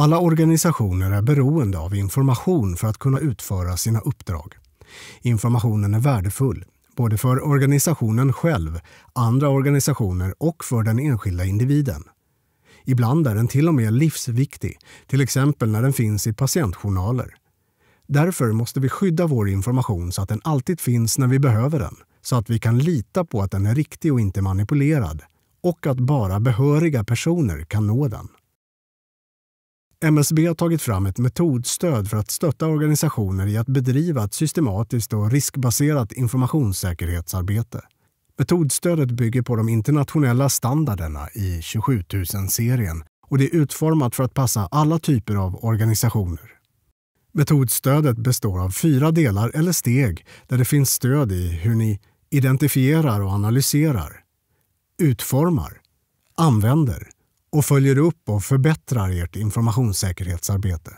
Alla organisationer är beroende av information för att kunna utföra sina uppdrag. Informationen är värdefull, både för organisationen själv, andra organisationer och för den enskilda individen. Ibland är den till och med livsviktig, till exempel när den finns i patientjournaler. Därför måste vi skydda vår information så att den alltid finns när vi behöver den, så att vi kan lita på att den är riktig och inte manipulerad och att bara behöriga personer kan nå den. MSB har tagit fram ett metodstöd för att stötta organisationer i att bedriva ett systematiskt och riskbaserat informationssäkerhetsarbete. Metodstödet bygger på de internationella standarderna i 27 000-serien och det är utformat för att passa alla typer av organisationer. Metodstödet består av fyra delar eller steg där det finns stöd i hur ni identifierar och analyserar, utformar, använder och följer upp och förbättrar ert informationssäkerhetsarbete.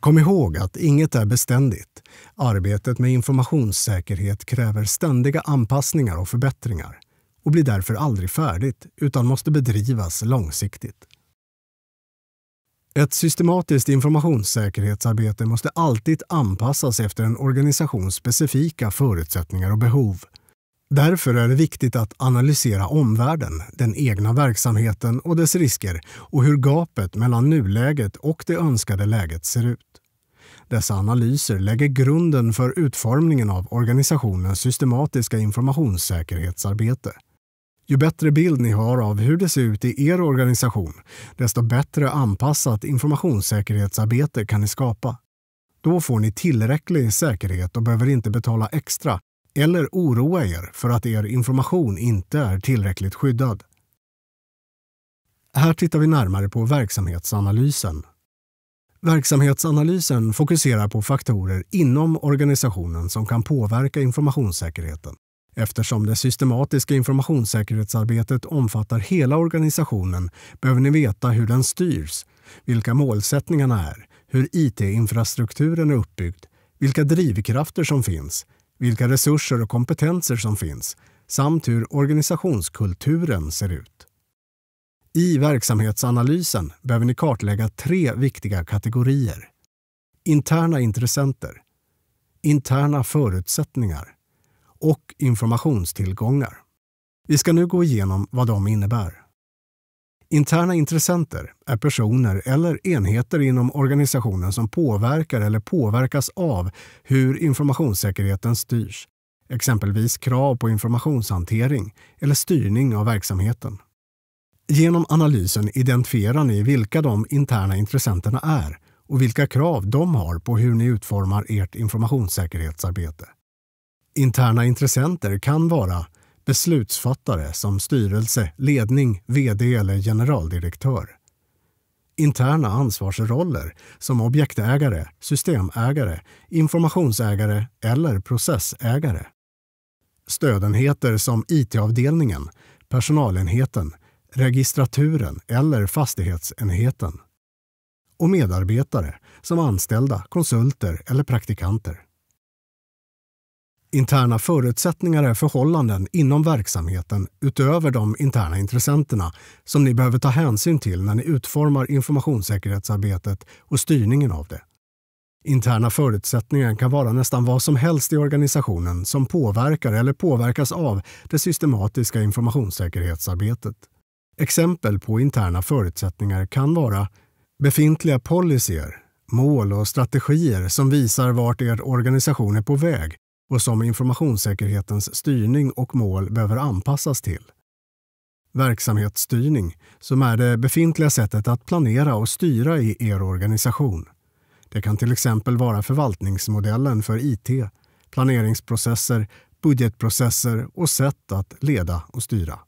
Kom ihåg att inget är beständigt. Arbetet med informationssäkerhet kräver ständiga anpassningar och förbättringar och blir därför aldrig färdigt utan måste bedrivas långsiktigt. Ett systematiskt informationssäkerhetsarbete måste alltid anpassas efter en organisations specifika förutsättningar och behov Därför är det viktigt att analysera omvärlden, den egna verksamheten och dess risker och hur gapet mellan nuläget och det önskade läget ser ut. Dessa analyser lägger grunden för utformningen av organisationens systematiska informationssäkerhetsarbete. Ju bättre bild ni har av hur det ser ut i er organisation, desto bättre anpassat informationssäkerhetsarbete kan ni skapa. Då får ni tillräcklig säkerhet och behöver inte betala extra eller oroa er för att er information inte är tillräckligt skyddad. Här tittar vi närmare på verksamhetsanalysen. Verksamhetsanalysen fokuserar på faktorer inom organisationen som kan påverka informationssäkerheten Eftersom det systematiska informationssäkerhetsarbetet omfattar hela organisationen behöver ni veta hur den styrs, vilka målsättningarna är, hur IT-infrastrukturen är uppbyggd, vilka drivkrafter som finns, vilka resurser och kompetenser som finns samt hur organisationskulturen ser ut. I verksamhetsanalysen behöver ni kartlägga tre viktiga kategorier. Interna intressenter, interna förutsättningar och informationstillgångar. Vi ska nu gå igenom vad de innebär. Interna intressenter är personer eller enheter inom organisationen som påverkar eller påverkas av hur informationssäkerheten styrs, exempelvis krav på informationshantering eller styrning av verksamheten. Genom analysen identifierar ni vilka de interna intressenterna är och vilka krav de har på hur ni utformar ert informationssäkerhetsarbete. Interna intressenter kan vara beslutsfattare som styrelse, ledning, vd eller generaldirektör. Interna ansvarsroller som objektägare, systemägare, informationsägare eller processägare. Stödenheter som IT-avdelningen, personalenheten, registraturen eller fastighetsenheten. Och medarbetare som anställda, konsulter eller praktikanter. Interna förutsättningar är förhållanden inom verksamheten utöver de interna intressenterna som ni behöver ta hänsyn till när ni utformar informationssäkerhetsarbetet och styrningen av det. Interna förutsättningar kan vara nästan vad som helst i organisationen som påverkar eller påverkas av det systematiska informationssäkerhetsarbetet. Exempel på interna förutsättningar kan vara befintliga policyer, mål och strategier som visar vart er organisation är på väg och som informationssäkerhetens styrning och mål behöver anpassas till. Verksamhetsstyrning, som är det befintliga sättet att planera och styra i er organisation. Det kan till exempel vara förvaltningsmodellen för IT, planeringsprocesser, budgetprocesser och sätt att leda och styra.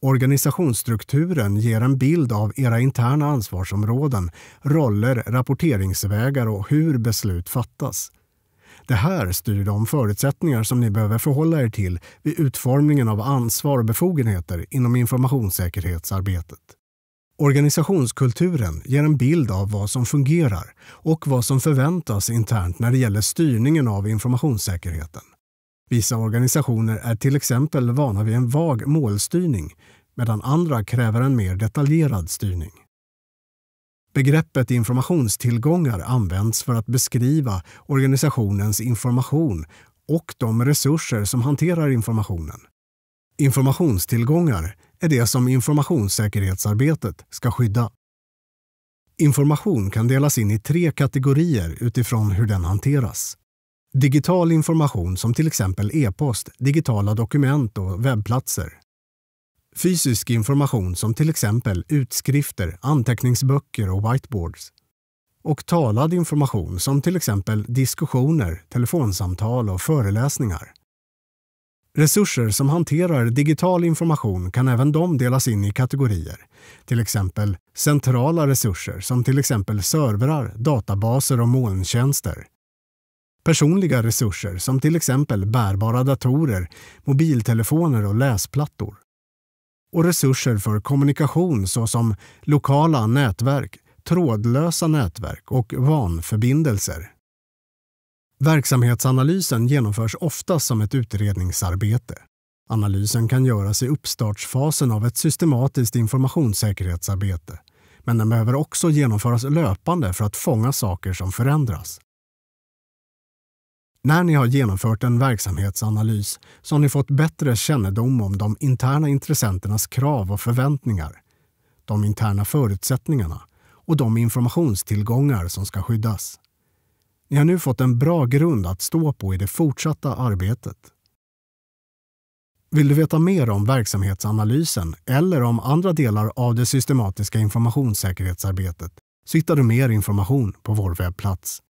Organisationsstrukturen ger en bild av era interna ansvarsområden, roller, rapporteringsvägar och hur beslut fattas. Det här styr de förutsättningar som ni behöver förhålla er till vid utformningen av ansvar och befogenheter inom informationssäkerhetsarbetet. Organisationskulturen ger en bild av vad som fungerar och vad som förväntas internt när det gäller styrningen av informationssäkerheten. Vissa organisationer är till exempel vana vid en vag målstyrning medan andra kräver en mer detaljerad styrning. Begreppet informationstillgångar används för att beskriva organisationens information och de resurser som hanterar informationen. Informationstillgångar är det som informationssäkerhetsarbetet ska skydda. Information kan delas in i tre kategorier utifrån hur den hanteras. Digital information som till exempel e-post, digitala dokument och webbplatser. Fysisk information som till exempel utskrifter, anteckningsböcker och whiteboards. Och talad information som till exempel diskussioner, telefonsamtal och föreläsningar. Resurser som hanterar digital information kan även de delas in i kategorier. Till exempel centrala resurser som till exempel servrar, databaser och molntjänster. Personliga resurser som till exempel bärbara datorer, mobiltelefoner och läsplattor och resurser för kommunikation såsom lokala nätverk, trådlösa nätverk och vanförbindelser. Verksamhetsanalysen genomförs oftast som ett utredningsarbete. Analysen kan göras i uppstartsfasen av ett systematiskt informationssäkerhetsarbete, men den behöver också genomföras löpande för att fånga saker som förändras. När ni har genomfört en verksamhetsanalys så har ni fått bättre kännedom om de interna intressenternas krav och förväntningar, de interna förutsättningarna och de informationstillgångar som ska skyddas. Ni har nu fått en bra grund att stå på i det fortsatta arbetet. Vill du veta mer om verksamhetsanalysen eller om andra delar av det systematiska informationssäkerhetsarbetet så hittar du mer information på vår webbplats